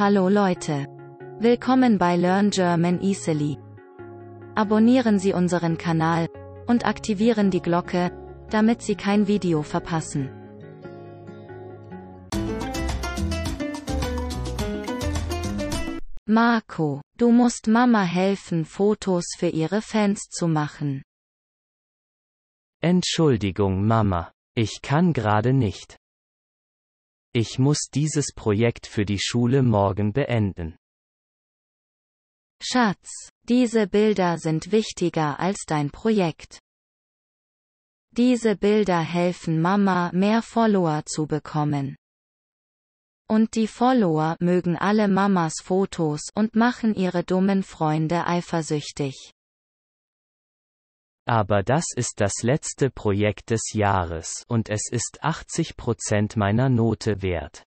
Hallo Leute. Willkommen bei Learn German Easily. Abonnieren Sie unseren Kanal und aktivieren die Glocke, damit Sie kein Video verpassen. Marco, du musst Mama helfen, Fotos für ihre Fans zu machen. Entschuldigung, Mama. Ich kann gerade nicht. Ich muss dieses Projekt für die Schule morgen beenden. Schatz, diese Bilder sind wichtiger als dein Projekt. Diese Bilder helfen Mama mehr Follower zu bekommen. Und die Follower mögen alle Mamas Fotos und machen ihre dummen Freunde eifersüchtig. Aber das ist das letzte Projekt des Jahres und es ist 80 meiner Note wert.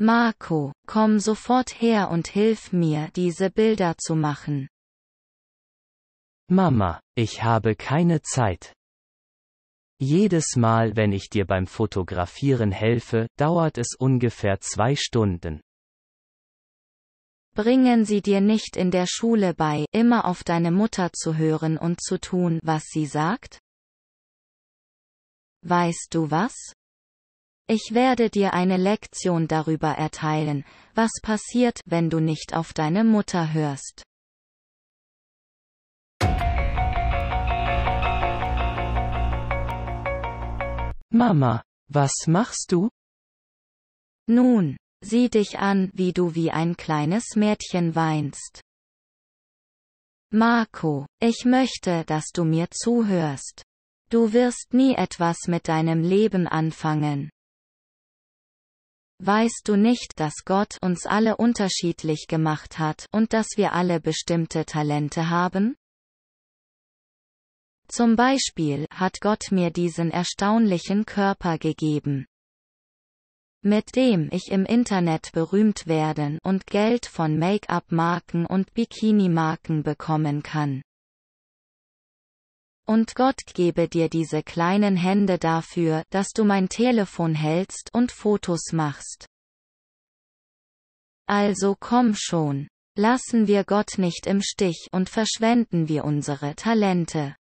Marco, komm sofort her und hilf mir, diese Bilder zu machen. Mama, ich habe keine Zeit. Jedes Mal, wenn ich dir beim Fotografieren helfe, dauert es ungefähr zwei Stunden bringen sie dir nicht in der Schule bei, immer auf deine Mutter zu hören und zu tun, was sie sagt? Weißt du was? Ich werde dir eine Lektion darüber erteilen, was passiert, wenn du nicht auf deine Mutter hörst. Mama, was machst du? Nun, Sieh dich an, wie du wie ein kleines Mädchen weinst. Marco, ich möchte, dass du mir zuhörst. Du wirst nie etwas mit deinem Leben anfangen. Weißt du nicht, dass Gott uns alle unterschiedlich gemacht hat und dass wir alle bestimmte Talente haben? Zum Beispiel hat Gott mir diesen erstaunlichen Körper gegeben mit dem ich im Internet berühmt werden und Geld von Make-up-Marken und Bikini-Marken bekommen kann. Und Gott gebe dir diese kleinen Hände dafür, dass du mein Telefon hältst und Fotos machst. Also komm schon. Lassen wir Gott nicht im Stich und verschwenden wir unsere Talente.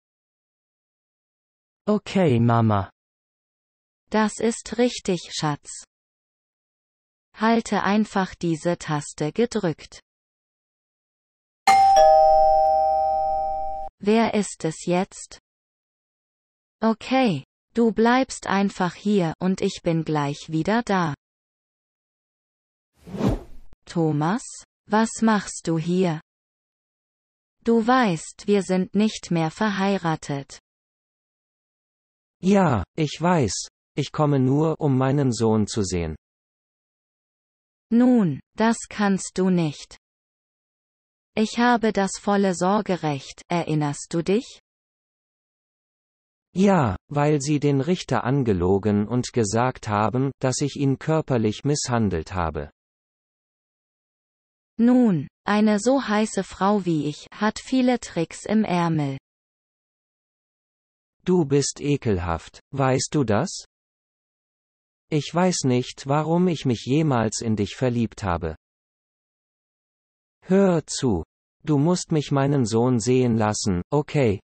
Okay, Mama. Das ist richtig, Schatz. Halte einfach diese Taste gedrückt. Wer ist es jetzt? Okay, du bleibst einfach hier und ich bin gleich wieder da. Thomas, was machst du hier? Du weißt, wir sind nicht mehr verheiratet. Ja, ich weiß. Ich komme nur, um meinen Sohn zu sehen. Nun, das kannst du nicht. Ich habe das volle Sorgerecht, erinnerst du dich? Ja, weil sie den Richter angelogen und gesagt haben, dass ich ihn körperlich misshandelt habe. Nun, eine so heiße Frau wie ich hat viele Tricks im Ärmel. Du bist ekelhaft, weißt du das? Ich weiß nicht, warum ich mich jemals in dich verliebt habe. Hör zu. Du musst mich meinen Sohn sehen lassen, okay?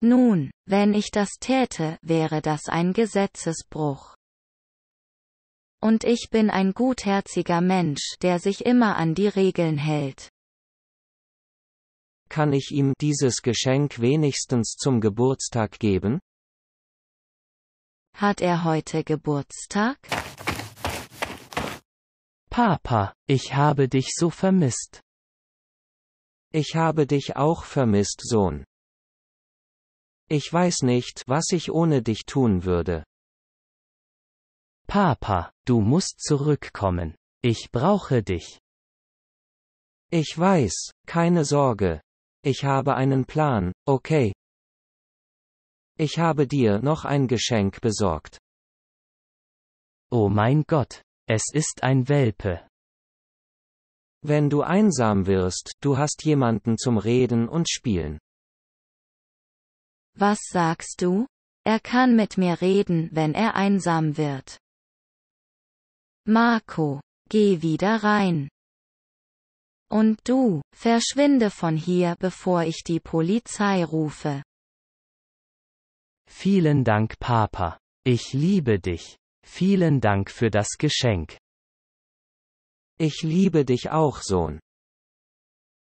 Nun, wenn ich das täte, wäre das ein Gesetzesbruch. Und ich bin ein gutherziger Mensch, der sich immer an die Regeln hält. Kann ich ihm dieses Geschenk wenigstens zum Geburtstag geben? Hat er heute Geburtstag? Papa, ich habe dich so vermisst. Ich habe dich auch vermisst, Sohn. Ich weiß nicht, was ich ohne dich tun würde. Papa, du musst zurückkommen. Ich brauche dich. Ich weiß, keine Sorge. Ich habe einen Plan, okay, ich habe dir noch ein Geschenk besorgt. Oh mein Gott, es ist ein Welpe. Wenn du einsam wirst, du hast jemanden zum Reden und Spielen. Was sagst du? Er kann mit mir reden, wenn er einsam wird. Marco, geh wieder rein. Und du, verschwinde von hier, bevor ich die Polizei rufe. Vielen Dank, Papa. Ich liebe dich. Vielen Dank für das Geschenk. Ich liebe dich auch, Sohn.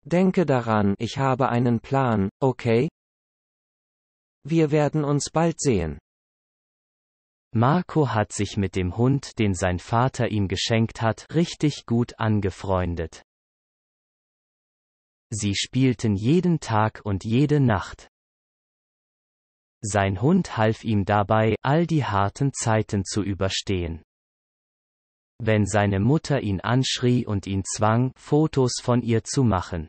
Denke daran, ich habe einen Plan, okay? Wir werden uns bald sehen. Marco hat sich mit dem Hund, den sein Vater ihm geschenkt hat, richtig gut angefreundet. Sie spielten jeden Tag und jede Nacht. Sein Hund half ihm dabei, all die harten Zeiten zu überstehen. Wenn seine Mutter ihn anschrie und ihn zwang, Fotos von ihr zu machen.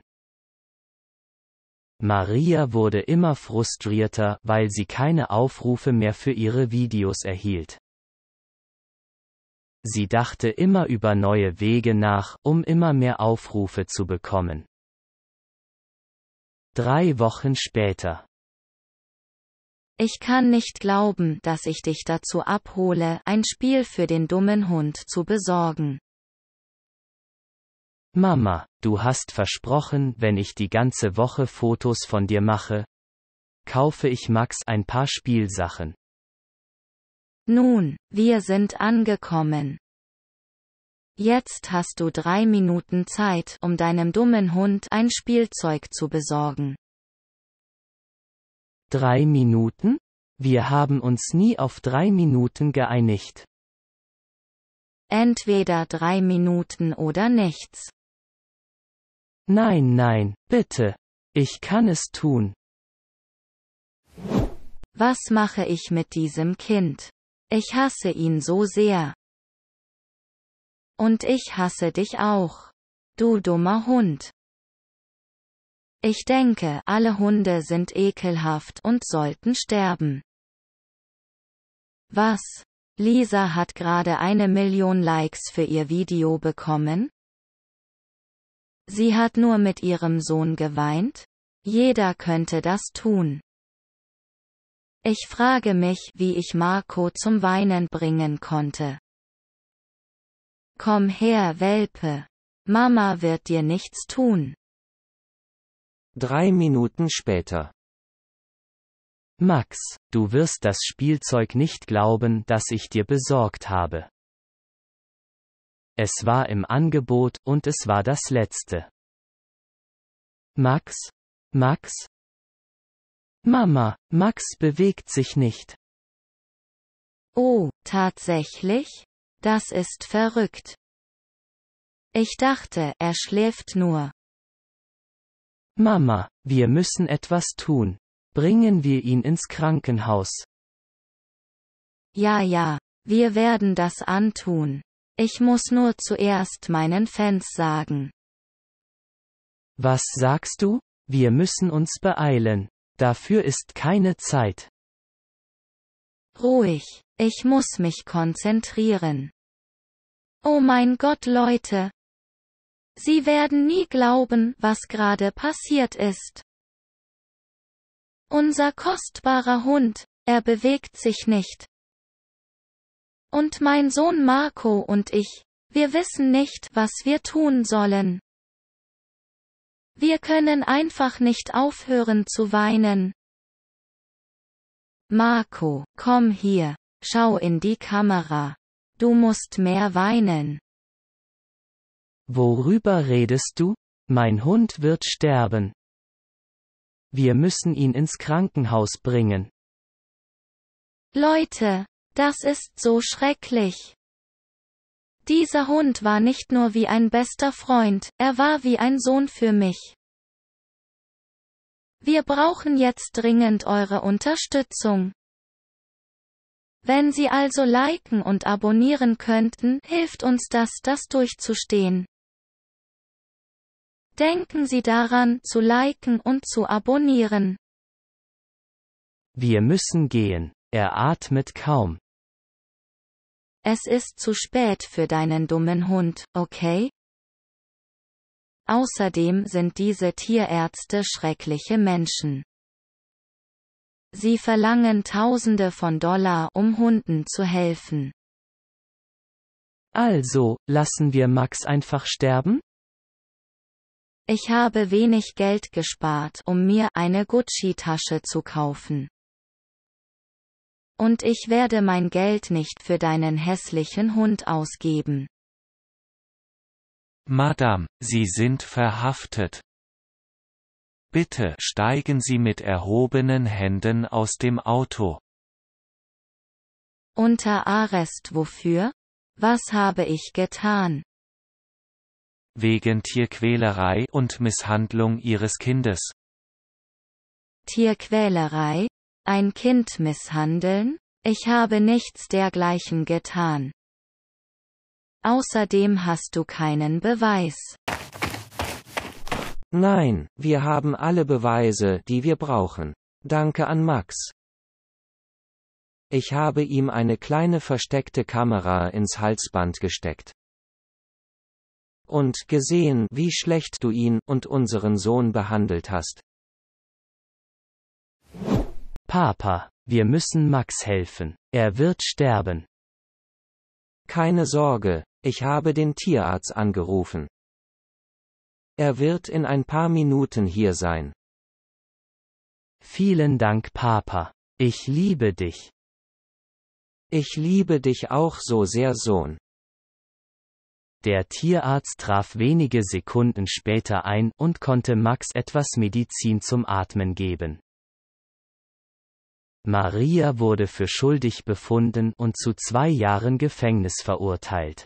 Maria wurde immer frustrierter, weil sie keine Aufrufe mehr für ihre Videos erhielt. Sie dachte immer über neue Wege nach, um immer mehr Aufrufe zu bekommen. Drei Wochen später ich kann nicht glauben, dass ich dich dazu abhole, ein Spiel für den dummen Hund zu besorgen. Mama, du hast versprochen, wenn ich die ganze Woche Fotos von dir mache, kaufe ich Max ein paar Spielsachen. Nun, wir sind angekommen. Jetzt hast du drei Minuten Zeit, um deinem dummen Hund ein Spielzeug zu besorgen. Drei Minuten? Wir haben uns nie auf drei Minuten geeinigt. Entweder drei Minuten oder nichts. Nein, nein, bitte. Ich kann es tun. Was mache ich mit diesem Kind? Ich hasse ihn so sehr. Und ich hasse dich auch. Du dummer Hund. Ich denke, alle Hunde sind ekelhaft und sollten sterben. Was? Lisa hat gerade eine Million Likes für ihr Video bekommen? Sie hat nur mit ihrem Sohn geweint? Jeder könnte das tun. Ich frage mich, wie ich Marco zum Weinen bringen konnte. Komm her, Welpe. Mama wird dir nichts tun. Drei Minuten später. Max, du wirst das Spielzeug nicht glauben, das ich dir besorgt habe. Es war im Angebot und es war das letzte. Max? Max? Mama, Max bewegt sich nicht. Oh, tatsächlich? Das ist verrückt. Ich dachte, er schläft nur. Mama, wir müssen etwas tun. Bringen wir ihn ins Krankenhaus. Ja, ja, wir werden das antun. Ich muss nur zuerst meinen Fans sagen. Was sagst du? Wir müssen uns beeilen. Dafür ist keine Zeit. Ruhig, ich muss mich konzentrieren. Oh mein Gott, Leute, Sie werden nie glauben, was gerade passiert ist. Unser kostbarer Hund, er bewegt sich nicht. Und mein Sohn Marco und ich, wir wissen nicht, was wir tun sollen. Wir können einfach nicht aufhören zu weinen. Marco, komm hier, schau in die Kamera. Du musst mehr weinen. Worüber redest du? Mein Hund wird sterben. Wir müssen ihn ins Krankenhaus bringen. Leute, das ist so schrecklich. Dieser Hund war nicht nur wie ein bester Freund, er war wie ein Sohn für mich. Wir brauchen jetzt dringend eure Unterstützung. Wenn Sie also liken und abonnieren könnten, hilft uns das, das durchzustehen. Denken Sie daran, zu liken und zu abonnieren. Wir müssen gehen. Er atmet kaum. Es ist zu spät für deinen dummen Hund, okay? Außerdem sind diese Tierärzte schreckliche Menschen. Sie verlangen Tausende von Dollar, um Hunden zu helfen. Also, lassen wir Max einfach sterben? Ich habe wenig Geld gespart, um mir eine Gucci-Tasche zu kaufen. Und ich werde mein Geld nicht für deinen hässlichen Hund ausgeben. Madame, Sie sind verhaftet. Bitte steigen Sie mit erhobenen Händen aus dem Auto. Unter Arrest wofür? Was habe ich getan? wegen Tierquälerei und Misshandlung ihres Kindes. Tierquälerei? Ein Kind misshandeln? Ich habe nichts dergleichen getan. Außerdem hast du keinen Beweis. Nein, wir haben alle Beweise, die wir brauchen. Danke an Max. Ich habe ihm eine kleine versteckte Kamera ins Halsband gesteckt und gesehen, wie schlecht du ihn und unseren Sohn behandelt hast. Papa, wir müssen Max helfen. Er wird sterben. Keine Sorge, ich habe den Tierarzt angerufen. Er wird in ein paar Minuten hier sein. Vielen Dank, Papa. Ich liebe dich. Ich liebe dich auch so sehr, Sohn. Der Tierarzt traf wenige Sekunden später ein und konnte Max etwas Medizin zum Atmen geben. Maria wurde für schuldig befunden und zu zwei Jahren Gefängnis verurteilt.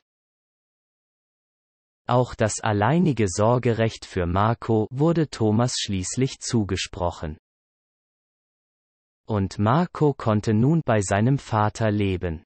Auch das alleinige Sorgerecht für Marco wurde Thomas schließlich zugesprochen. Und Marco konnte nun bei seinem Vater leben.